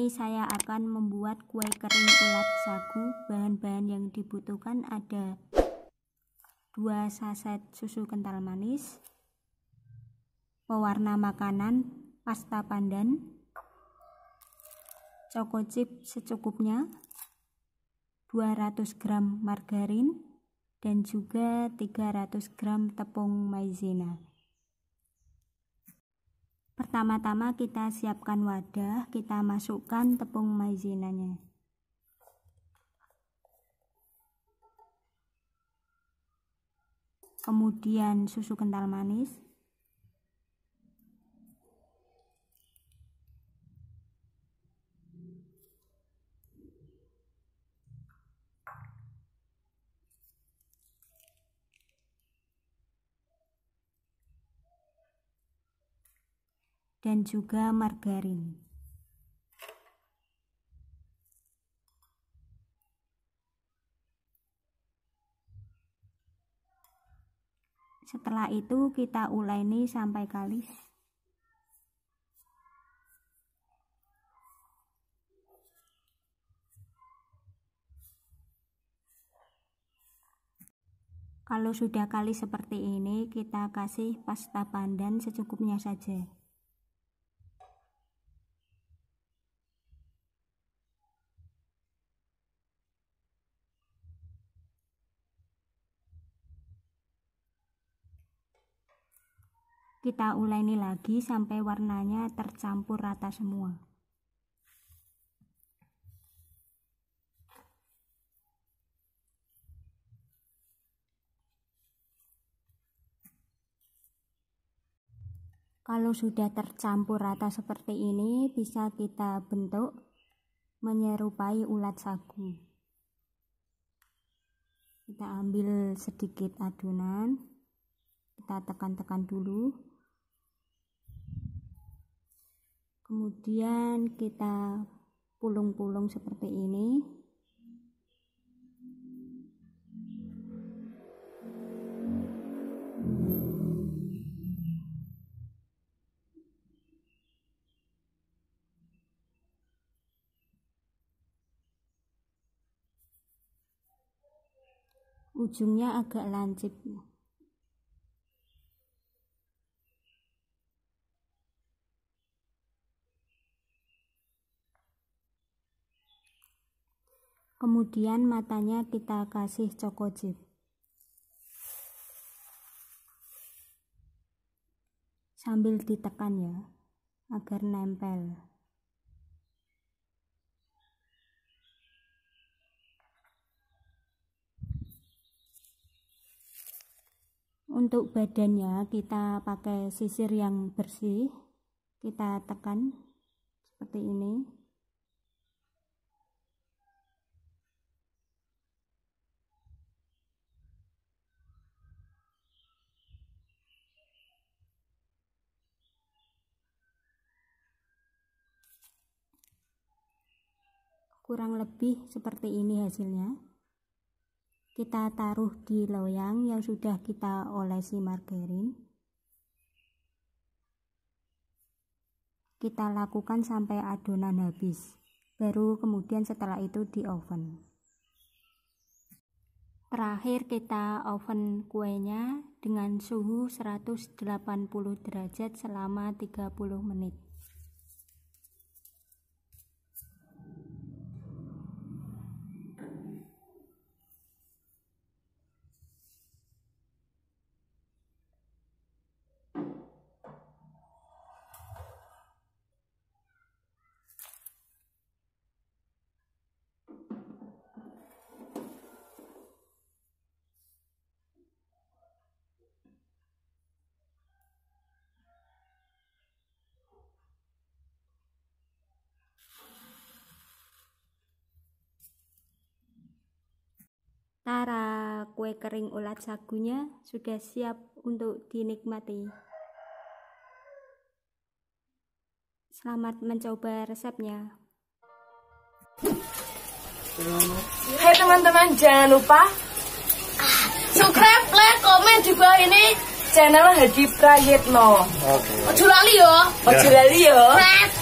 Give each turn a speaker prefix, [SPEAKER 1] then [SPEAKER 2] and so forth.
[SPEAKER 1] ini saya akan membuat kue kering ulat sagu. Bahan-bahan yang dibutuhkan ada 2 saset susu kental manis, pewarna makanan, pasta pandan, choco chip secukupnya, 200 gram margarin, dan juga 300 gram tepung maizena. Pertama-tama kita siapkan wadah, kita masukkan tepung maizinanya. Kemudian susu kental manis. dan juga margarin. Setelah itu kita uleni sampai kalis. Kalau sudah kalis seperti ini, kita kasih pasta pandan secukupnya saja. Kita uleni lagi sampai warnanya tercampur rata semua. Kalau sudah tercampur rata seperti ini, bisa kita bentuk menyerupai ulat sagu. Kita ambil sedikit adonan kita tekan-tekan dulu kemudian kita pulung-pulung seperti ini ujungnya agak lancip Kemudian matanya kita kasih choco chip. Sambil ditekan ya, agar nempel. Untuk badannya kita pakai sisir yang bersih. Kita tekan seperti ini. kurang lebih seperti ini hasilnya kita taruh di loyang yang sudah kita olesi margarin kita lakukan sampai adonan habis baru kemudian setelah itu di oven terakhir kita oven kuenya dengan suhu 180 derajat selama 30 menit kue kering ulat sagunya sudah siap untuk dinikmati. Selamat mencoba resepnya. Hai teman-teman, jangan lupa ah, subscribe, like, komen di bawah ini channel Hadi Prayitno. Oke. Okay. Ojo lali yo, ojo lali yo. Nah,